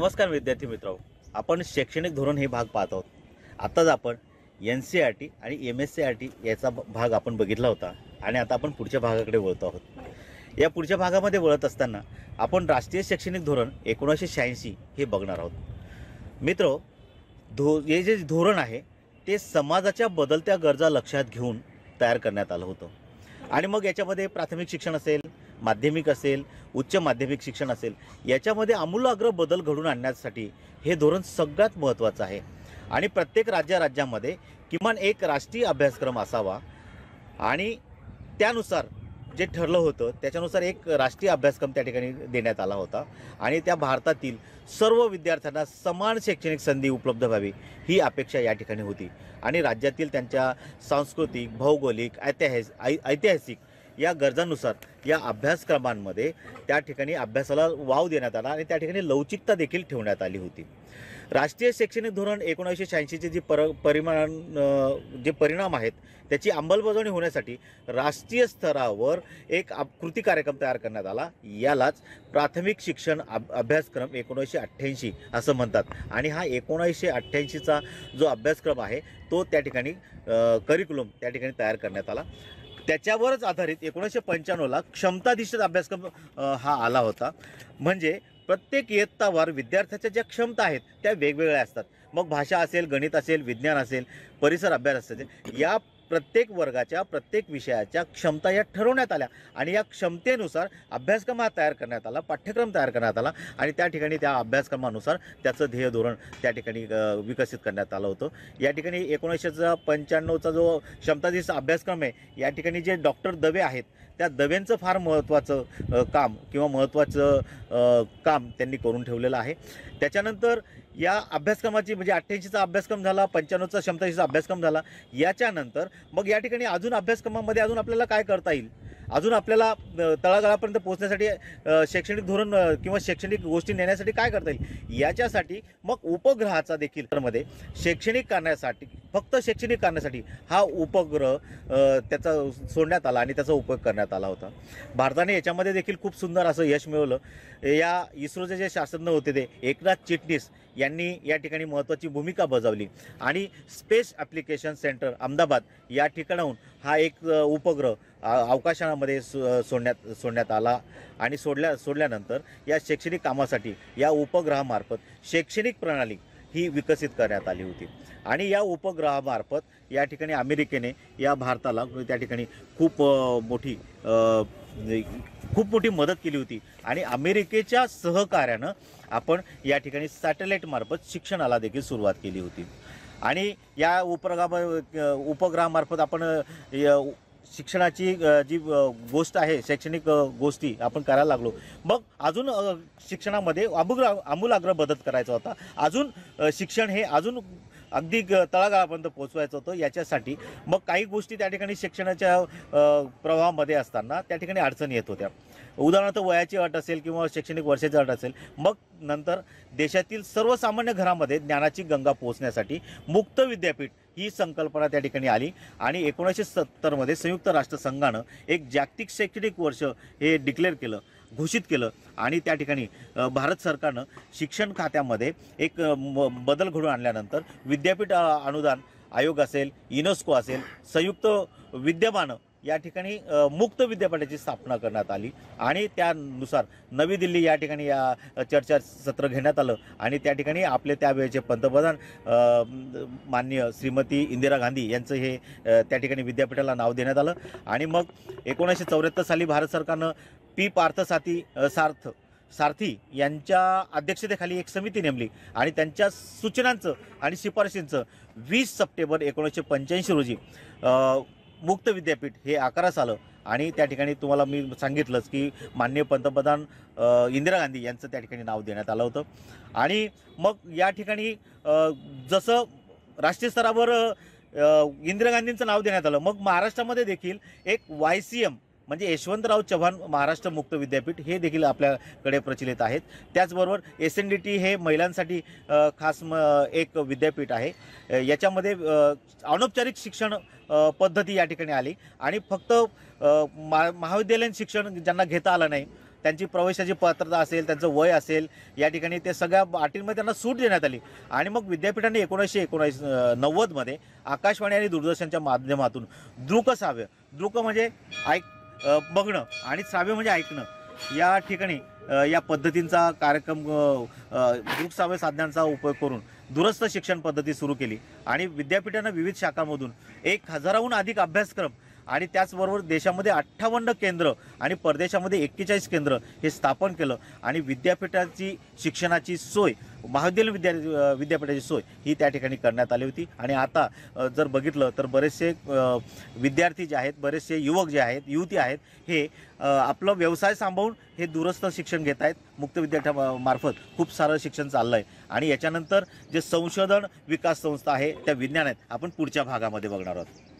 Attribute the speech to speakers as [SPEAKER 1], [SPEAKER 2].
[SPEAKER 1] नमस्कार विद्यार्थी मित्रो आपण शैक्षणिक धोरण हे भाग पाहत आहोत आताच आपण एन सी आर टी आणि M S C R T याचा भाग आपण बघितला होता आणि आता आपण पुढच्या भागाकडे वळतो आहोत या पुढच्या भागामध्ये वळत असताना आपण राष्ट्रीय शैक्षणिक धोरण एकोणीसशे शहाऐंशी हे बघणार आहोत मित्रो धो हे जे धोरण आहे ते समाजाच्या बदलत्या गरजा लक्षात घेऊन तयार करण्यात आलं होतं आणि मग याच्यामध्ये प्राथमिक शिक्षण असेल माध्यमिक असेल उच्च माध्यमिक शिक्षण असेल याच्यामध्ये आमूलाग्र बदल घडून आणण्यासाठी हे धोरण सगळ्यात महत्त्वाचं आहे आणि प्रत्येक राज्य राज्यामध्ये किमान एक राष्ट्रीय अभ्यासक्रम असावा आणि त्यानुसार जे ठरलं होतं त्याच्यानुसार एक राष्ट्रीय अभ्यासक्रम त्या ठिकाणी देण्यात आला होता आणि त्या भारतातील सर्व विद्यार्थ्यांना समान शैक्षणिक संधी उपलब्ध व्हावी ही अपेक्षा या ठिकाणी होती आणि राज्यातील त्यांच्या सांस्कृतिक भौगोलिक ऐतिहास ऐतिहासिक या गरजांनुसार या अभ्यासक्रमांमध्ये त्या ठिकाणी अभ्यासाला वाव देण्यात आला आणि त्या ठिकाणी लवचिकता देखील ठेवण्यात आली होती राष्ट्रीय शैक्षणिक धोरण एकोणीसशे शहाऐंशीचे जे पर परिमाण जे परिणाम आहेत त्याची अंमलबजावणी होण्यासाठी राष्ट्रीय स्तरावर एक कृती कार्यक्रम तयार करण्यात आला यालाच प्राथमिक शिक्षण अभ अभ्यासक्रम एकोणीसशे अठ्ठ्याऐंशी असं म्हणतात आणि हा एकोणीसशे अठ्ठ्याऐंशीचा जो अभ्यासक्रम आहे तो त्या ठिकाणी करिक्युलम त्या ठिकाणी तयार करण्यात आला त्याच्यावरच आधारित एकोणीसशे पंच्याण्णवला क्षमताधिष्ठित अभ्यासक्रम हा आला होता म्हणजे प्रत्येक इयत्तावर विद्यार्थ्याच्या ज्या क्षमता आहेत त्या वेगवेगळ्या असतात मग भाषा असेल गणित असेल विज्ञान असेल परिसर अभ्यास असेल या प्रत्येक वर्गाच्या प्रत्येक विषयाच्या क्षमता या ठरवण्यात आल्या आणि या क्षमतेनुसार अभ्यासक्रम हा तयार करण्यात आला पाठ्यक्रम तयार करण्यात आला आणि त्या ठिकाणी त्या अभ्यासक्रमानुसार त्याचं ध्येय धोरण त्या ठिकाणी विकसित करण्यात आलं होतं या ठिकाणी एकोणीसशेचा पंच्याण्णवचा जो क्षमताधीश अभ्यासक्रम आहे या ठिकाणी जे डॉक्टर दवे आहेत त्या दव्यांचं फार महत्त्वाचं काम किंवा महत्त्वाचं काम त्यांनी करून ठेवलेलं आहे त्याच्यानंतर या अभ्यासक्रमाची म्हणजे अठ्ठ्याऐंशीचा अभ्यासक्रम झाला पंच्याण्णवचा क्षमताशीचा अभ्यासक्रम झाला याच्यानंतर मग या ठिकाणी अजून अभ्यासक्रमामध्ये अजून आपल्याला काय करता येईल अजून आपल्याला तळागाळापर्यंत पोहोचण्यासाठी शैक्षणिक धोरण किंवा शैक्षणिक गोष्टी नेण्यासाठी काय करता येईल याच्यासाठी मग उपग्रहाचा देखील मध्ये शैक्षणिक कारणासाठी फक्त शैक्षणिक कारणासाठी हा उपग्रह त्याचा सोडण्यात आला आणि त्याचा उपयोग करण्यात आला होता भारताने याच्यामध्ये देखील खूप सुंदर असं यश मिळवलं या इस्रोचे जे शास्त्रज्ञ होते ते एकनाथ चिटणीस यांनी या ठिकाणी महत्त्वाची भूमिका बजावली आणि स्पेस ॲप्लिकेशन सेंटर अहमदाबाद या ठिकाणाहून हा एक उपग्रह अवकाशामध्ये सो सोडण्यात सोडण्यात आला आणि सोडल्या सोडल्यानंतर या शैक्षणिक कामासाठी या उपग्रहामार्फत शैक्षणिक प्रणाली ही विकसित करण्यात आली होती आणि या उपग्रहामार्फत या ठिकाणी अमेरिकेने या भारताला त्या ठिकाणी खूप मोठी खूप मोठी मदत केली होती आणि अमेरिकेच्या सहकार्यानं आपण या ठिकाणी सॅटेलाईटमार्फत शिक्षणाला देखील सुरुवात केली होती आणि या उपग्रहा उपग्रहामार्फत आपण शिक्षणाची जी गोष्ट आहे शैक्षणिक गोष्टी आपण करायला लागलो मग अजून शिक्षणामध्ये अमुग्र आमूलाग्र बदल करायचा होता अजून शिक्षण हे अजून अगदी तळागाळापर्यंत पोचवायचं होतं याच्यासाठी मग काही गोष्टी त्या ठिकाणी शिक्षणाच्या प्रवाहामध्ये असताना त्या ठिकाणी अडचणी येत होत्या उदाहरणार्थ वयाची अट असेल किंवा शैक्षणिक वर्षाची अट असेल मग नंतर देशातील सर्वसामान्य घरामध्ये ज्ञानाची गंगा पोहोचण्यासाठी मुक्त विद्यापीठ ही संकल्पना त्या ठिकाणी आली आणि एकोणीसशे सत्तरमध्ये संयुक्त राष्ट्रसंघानं एक जागतिक शैक्षणिक वर्ष हे डिक्लेअर केलं घोषित केलं आणि त्या ठिकाणी भारत सरकारनं शिक्षण खात्यामध्ये एक बदल घडून आणल्यानंतर विद्यापीठ अनुदान आयोग असेल युनेस्को असेल संयुक्त विद्यमानं या ठिकाणी मुक्त विद्यापीठाची स्थापना करण्यात आली आणि त्यानुसार नवी दिल्ली या ठिकाणी या सत्र घेण्यात आलं आणि त्या ठिकाणी आपले त्यावेळेचे पंतप्रधान मान्य श्रीमती इंदिरा गांधी यांचं हे त्या ठिकाणी विद्यापीठाला नाव देण्यात आलं आणि मग एकोणीसशे चौऱ्याहत्तर साली भारत सरकारनं पी साथी सार्थ सारथी यांच्या अध्यक्षतेखाली एक समिती नेमली आणि त्यांच्या सूचनांचं आणि शिफारशींचं वीस सप्टेंबर एकोणीसशे पंच्याऐंशी रोजी मुक्त विद्यापीठ हे आकारास आलं आणि त्या ठिकाणी तुम्हाला मी सांगितलंच की माननीय पंतप्रधान इंदिरा गांधी यांचं त्या ठिकाणी नाव देण्यात आलं होतं आणि मग या ठिकाणी जसं राष्ट्रीय स्तरावर इंदिरा गांधींचं नाव देण्यात आलं मग महाराष्ट्रामध्ये देखील एक वाय सी एम म्हणजे यशवंतराव चव्हाण महाराष्ट्र मुक्त विद्यापीठ हे देखील आपल्याकडे प्रचलित आहेत त्याचबरोबर एस एन डी टी हे महिलांसाठी खास म एक विद्यापीठ आहे याच्यामध्ये अनौपचारिक शिक्षण पद्धती या ठिकाणी आली आणि फक्त मा महाविद्यालयीन शिक्षण ज्यांना घेता आलं नाही त्यांची प्रवेशाची पात्रता असेल त्यांचं वय असेल या ठिकाणी ते सगळ्या अटींमध्ये त्यांना सूट देण्यात आली आणि मग विद्यापीठाने एकोणीसशे एकोणीस नव्वदमध्ये आकाशवाणी आणि दूरदर्शनच्या माध्यमातून दृकसाव्य दृक म्हणजे ऐक बघणं आणि सावे म्हणजे ऐकणं या ठिकाणी या पद्धतींचा कार्यक्रम दुखसाव्य साधनांचा उपयोग करून दूरस्थ शिक्षण पद्धती सुरू केली आणि विद्यापीठानं विविध शाखांमधून एक हजाराहून अधिक अभ्यासक्रम आणि त्याचबरोबर देशामध्ये अठ्ठावन्न केंद्र आणि परदेशामध्ये एक्केचाळीस केंद्र हे स्थापन केलं आणि विद्यापीठाची शिक्षणाची सोय महाविद्यालयीन विद्या विद्यापीठाची सोय ही त्या ठिकाणी करण्यात आली होती आणि आता जर बघितलं तर बरेचसे विद्यार्थी जे आहेत बरेचसे युवक जे आहेत युवती आहेत हे आपलं व्यवसाय सांभाळून हे दूरस्थ शिक्षण घेत आहेत मुक्त मार्फत खूप सारं शिक्षण चाललं आहे आणि याच्यानंतर जे संशोधन विकास संस्था आहे त्या विज्ञानात आपण पुढच्या भागामध्ये बघणार आहोत